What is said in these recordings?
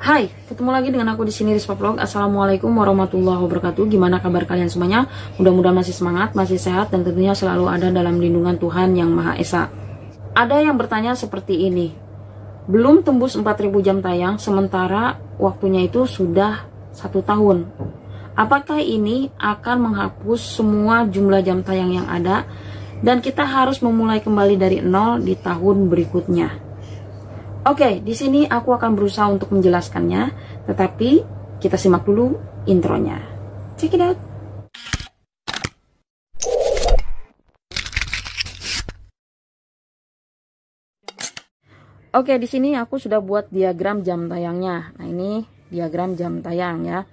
Hai, ketemu lagi dengan aku di sini Rispa Vlog. Assalamualaikum warahmatullahi wabarakatuh. Gimana kabar kalian semuanya? Mudah-mudahan masih semangat, masih sehat, dan tentunya selalu ada dalam lindungan Tuhan Yang Maha Esa. Ada yang bertanya seperti ini. Belum tembus 4000 jam tayang, sementara waktunya itu sudah satu tahun. Apakah ini akan menghapus semua jumlah jam tayang yang ada? Dan kita harus memulai kembali dari nol di tahun berikutnya Oke, di sini aku akan berusaha untuk menjelaskannya, tetapi kita simak dulu intronya. Check it out. Oke, di sini aku sudah buat diagram jam tayangnya. Nah, ini diagram jam tayang ya.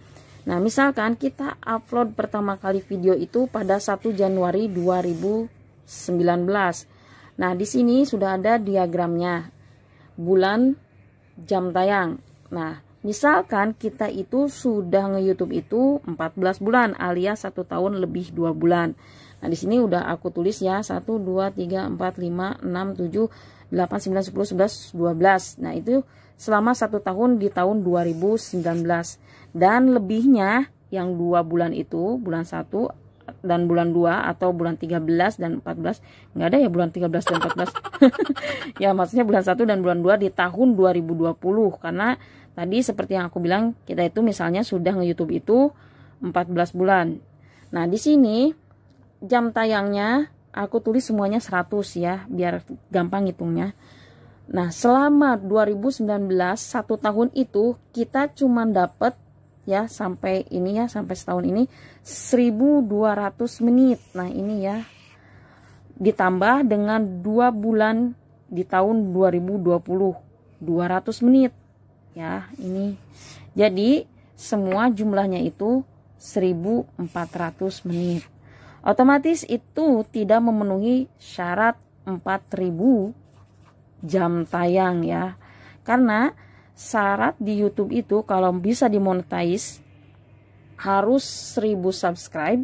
Nah, misalkan kita upload pertama kali video itu pada 1 Januari 2019. Nah, di sini sudah ada diagramnya bulan jam tayang. Nah, misalkan kita itu sudah nge-YouTube itu 14 bulan alias 1 tahun lebih 2 bulan. Nah, di sini udah aku tulis ya 1 2 3 4 5 6 7 8 9 10 11 12. Nah, itu selama 1 tahun di tahun 2019 dan lebihnya yang 2 bulan itu bulan 1 dan bulan 2 atau bulan 13 dan 14 nggak ada ya bulan 13 dan 14 ya maksudnya bulan 1 dan bulan 2 di tahun 2020 karena tadi seperti yang aku bilang kita itu misalnya sudah nge-YouTube itu 14 bulan nah di sini jam tayangnya aku tulis semuanya 100 ya biar gampang ngitungnya nah selama 2019 satu tahun itu kita cuma dapat ya sampai ini ya sampai setahun ini 1200 menit nah ini ya ditambah dengan dua bulan di tahun 2020 200 menit ya ini jadi semua jumlahnya itu 1400 menit otomatis itu tidak memenuhi syarat 4000 jam tayang ya karena syarat di YouTube itu kalau bisa dimonetize harus 1000 subscribe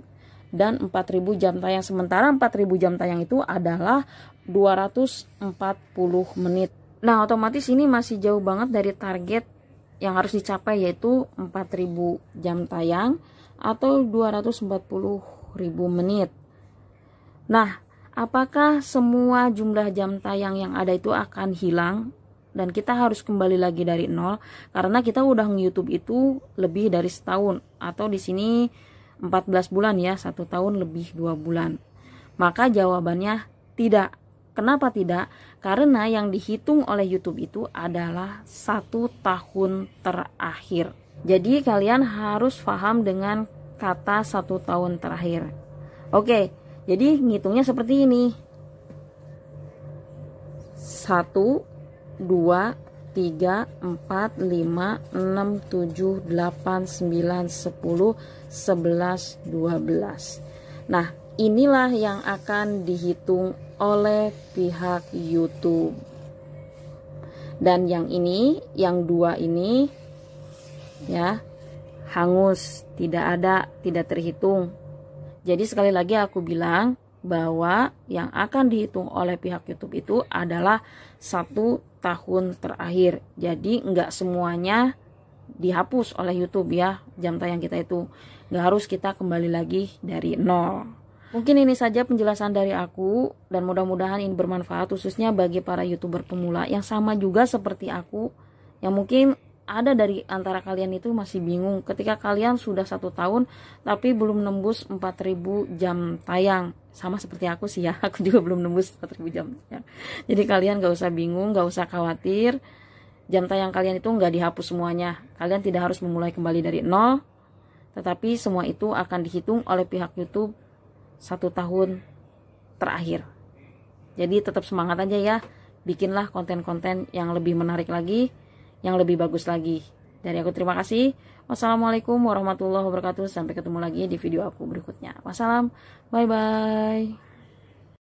dan 4000 jam tayang. Sementara 4000 jam tayang itu adalah 240 menit. Nah, otomatis ini masih jauh banget dari target yang harus dicapai yaitu 4000 jam tayang atau ribu menit. Nah, apakah semua jumlah jam tayang yang ada itu akan hilang dan kita harus kembali lagi dari nol karena kita udah nge-YouTube itu lebih dari setahun atau di sini 14 bulan ya, satu tahun lebih dua bulan. Maka jawabannya tidak. Kenapa tidak? Karena yang dihitung oleh YouTube itu adalah satu tahun terakhir. Jadi kalian harus paham dengan kata satu tahun terakhir. Oke, jadi ngitungnya seperti ini. Satu 2 3 4 5 6 7 8 9 10 11 12 nah inilah yang akan dihitung oleh pihak YouTube dan yang ini yang dua ini ya hangus tidak ada tidak terhitung jadi sekali lagi aku bilang bahwa yang akan dihitung oleh pihak YouTube itu adalah satu tahun terakhir. Jadi nggak semuanya dihapus oleh YouTube ya jam tayang kita itu nggak harus kita kembali lagi dari nol. Mungkin ini saja penjelasan dari aku dan mudah-mudahan ini bermanfaat khususnya bagi para youtuber pemula yang sama juga seperti aku yang mungkin ada dari antara kalian itu masih bingung ketika kalian sudah satu tahun tapi belum nembus 4000 jam tayang sama seperti aku sih ya aku juga belum nembus 4000 jam tayang jadi kalian gak usah bingung gak usah khawatir jam tayang kalian itu nggak dihapus semuanya kalian tidak harus memulai kembali dari nol tetapi semua itu akan dihitung oleh pihak YouTube satu tahun terakhir jadi tetap semangat aja ya bikinlah konten-konten yang lebih menarik lagi yang lebih bagus lagi. Dari aku terima kasih. Wassalamualaikum warahmatullahi wabarakatuh. Sampai ketemu lagi di video aku berikutnya. Wassalam. Bye bye.